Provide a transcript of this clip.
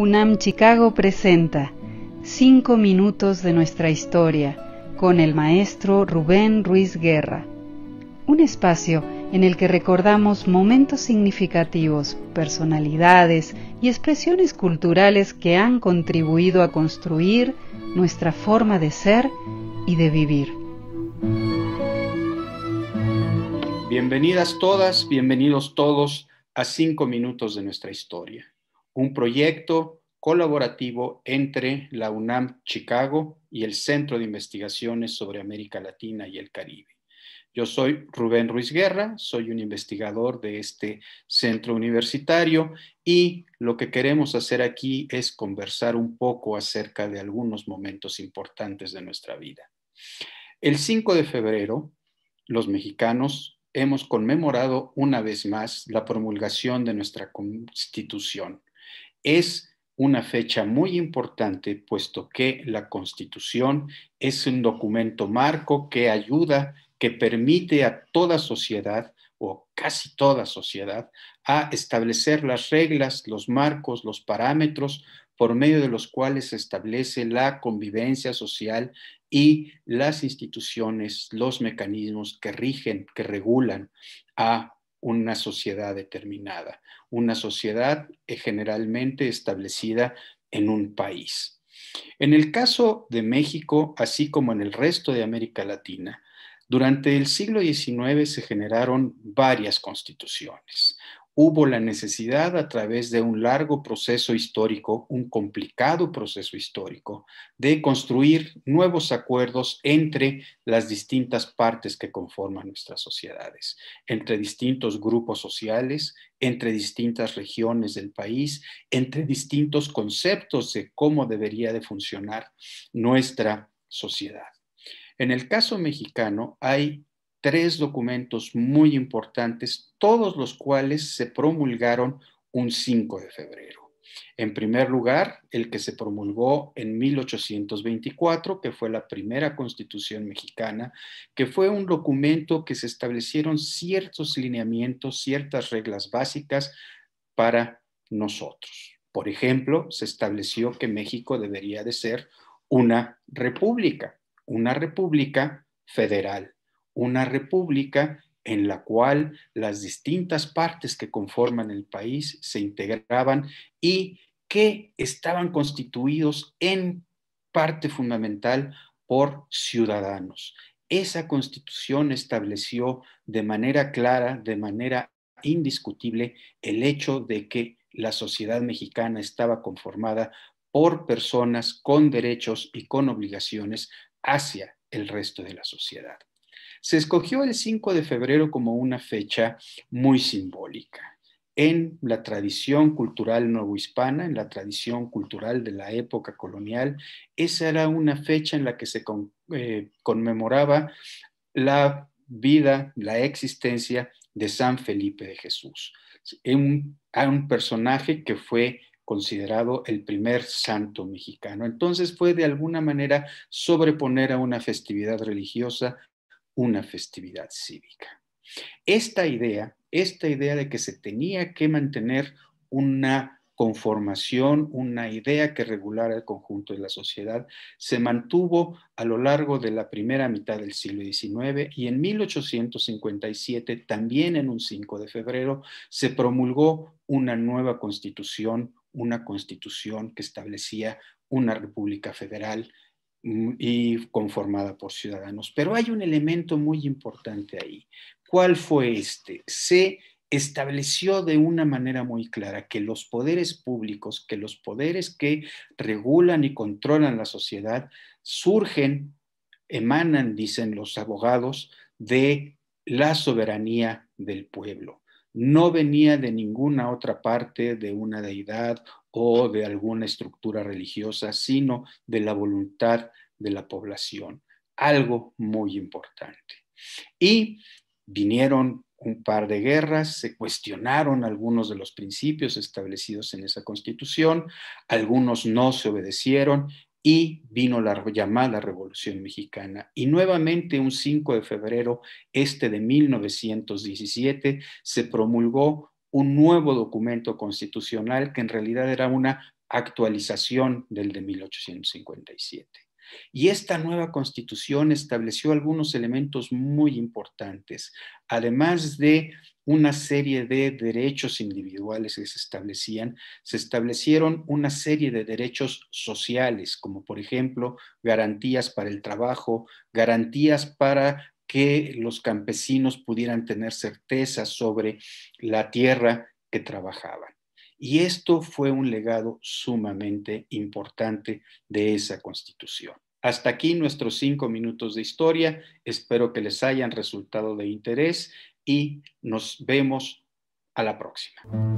UNAM Chicago presenta Cinco minutos de nuestra historia con el maestro Rubén Ruiz Guerra. Un espacio en el que recordamos momentos significativos, personalidades y expresiones culturales que han contribuido a construir nuestra forma de ser y de vivir. Bienvenidas todas, bienvenidos todos a cinco minutos de nuestra historia un proyecto colaborativo entre la UNAM Chicago y el Centro de Investigaciones sobre América Latina y el Caribe. Yo soy Rubén Ruiz Guerra, soy un investigador de este centro universitario y lo que queremos hacer aquí es conversar un poco acerca de algunos momentos importantes de nuestra vida. El 5 de febrero, los mexicanos hemos conmemorado una vez más la promulgación de nuestra constitución, es una fecha muy importante, puesto que la Constitución es un documento marco que ayuda, que permite a toda sociedad o casi toda sociedad a establecer las reglas, los marcos, los parámetros por medio de los cuales se establece la convivencia social y las instituciones, los mecanismos que rigen, que regulan a una sociedad determinada, una sociedad eh, generalmente establecida en un país. En el caso de México, así como en el resto de América Latina, durante el siglo XIX se generaron varias constituciones hubo la necesidad a través de un largo proceso histórico, un complicado proceso histórico, de construir nuevos acuerdos entre las distintas partes que conforman nuestras sociedades, entre distintos grupos sociales, entre distintas regiones del país, entre distintos conceptos de cómo debería de funcionar nuestra sociedad. En el caso mexicano hay tres documentos muy importantes, todos los cuales se promulgaron un 5 de febrero. En primer lugar, el que se promulgó en 1824, que fue la primera constitución mexicana, que fue un documento que se establecieron ciertos lineamientos, ciertas reglas básicas para nosotros. Por ejemplo, se estableció que México debería de ser una república, una república federal, una república en la cual las distintas partes que conforman el país se integraban y que estaban constituidos en parte fundamental por ciudadanos. Esa constitución estableció de manera clara, de manera indiscutible, el hecho de que la sociedad mexicana estaba conformada por personas con derechos y con obligaciones hacia el resto de la sociedad. Se escogió el 5 de febrero como una fecha muy simbólica en la tradición cultural novohispana, en la tradición cultural de la época colonial, esa era una fecha en la que se eh, conmemoraba la vida, la existencia de San Felipe de Jesús, a un personaje que fue considerado el primer santo mexicano. Entonces fue de alguna manera sobreponer a una festividad religiosa una festividad cívica. Esta idea, esta idea de que se tenía que mantener una conformación, una idea que regulara el conjunto de la sociedad, se mantuvo a lo largo de la primera mitad del siglo XIX y en 1857, también en un 5 de febrero, se promulgó una nueva constitución, una constitución que establecía una república federal Mm, y conformada por ciudadanos. Pero hay un elemento muy importante ahí. ¿Cuál fue este? Se estableció de una manera muy clara que los poderes públicos, que los poderes que regulan y controlan la sociedad, surgen, emanan, dicen los abogados, de la soberanía del pueblo. No venía de ninguna otra parte de una deidad o de alguna estructura religiosa, sino de la voluntad de la población. Algo muy importante. Y vinieron un par de guerras, se cuestionaron algunos de los principios establecidos en esa constitución, algunos no se obedecieron y vino la llamada Revolución Mexicana. Y nuevamente un 5 de febrero, este de 1917, se promulgó un nuevo documento constitucional que en realidad era una actualización del de 1857. Y esta nueva constitución estableció algunos elementos muy importantes, además de una serie de derechos individuales que se establecían, se establecieron una serie de derechos sociales, como por ejemplo garantías para el trabajo, garantías para que los campesinos pudieran tener certeza sobre la tierra que trabajaban. Y esto fue un legado sumamente importante de esa constitución. Hasta aquí nuestros cinco minutos de historia. Espero que les hayan resultado de interés y nos vemos a la próxima.